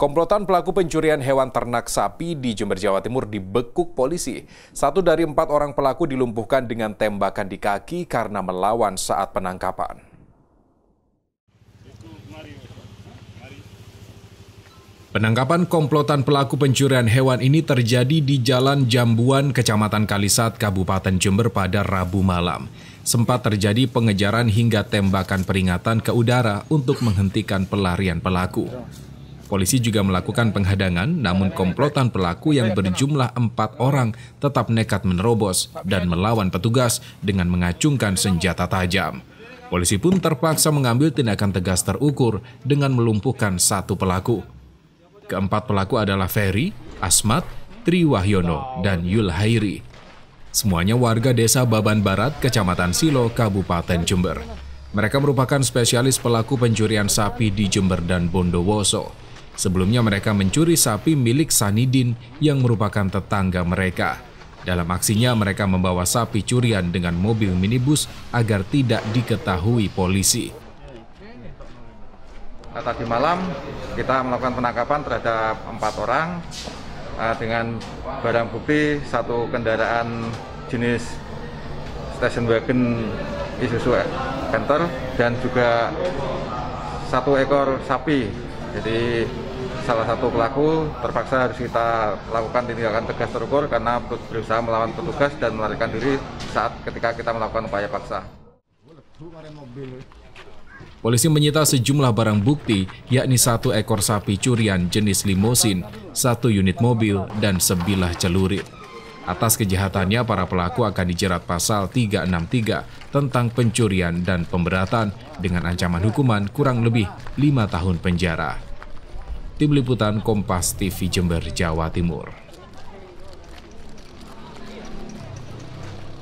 Komplotan pelaku pencurian hewan ternak sapi di Jember, Jawa Timur dibekuk polisi. Satu dari empat orang pelaku dilumpuhkan dengan tembakan di kaki karena melawan saat penangkapan. Penangkapan komplotan pelaku pencurian hewan ini terjadi di Jalan Jambuan, Kecamatan Kalisat, Kabupaten Jember pada Rabu malam. Sempat terjadi pengejaran hingga tembakan peringatan ke udara untuk menghentikan pelarian pelaku. Polisi juga melakukan penghadangan, namun komplotan pelaku yang berjumlah empat orang tetap nekat menerobos dan melawan petugas dengan mengacungkan senjata tajam. Polisi pun terpaksa mengambil tindakan tegas terukur dengan melumpuhkan satu pelaku. Keempat pelaku adalah Ferry, Asmat, Tri Wahyono, dan Yul Hairi. Semuanya warga desa Baban Barat, Kecamatan Silo, Kabupaten Jember. Mereka merupakan spesialis pelaku pencurian sapi di Jember dan Bondowoso. Sebelumnya mereka mencuri sapi milik Sanidin yang merupakan tetangga mereka. Dalam aksinya mereka membawa sapi curian dengan mobil minibus agar tidak diketahui polisi. Nah, tadi malam kita melakukan penangkapan terhadap empat orang eh, dengan barang bukti satu kendaraan jenis station wagon Isuzu Panther dan juga satu ekor sapi. Jadi salah satu pelaku terpaksa harus kita lakukan tindakan tegas terukur karena berusaha melawan petugas dan melarikan diri saat ketika kita melakukan upaya paksa. Polisi menyita sejumlah barang bukti, yakni satu ekor sapi curian jenis limosin, satu unit mobil, dan sebilah celurit. Atas kejahatannya, para pelaku akan dijerat pasal 363 tentang pencurian dan pemberatan dengan ancaman hukuman kurang lebih lima tahun penjara. Tim Liputan Kompas TV Jember, Jawa Timur.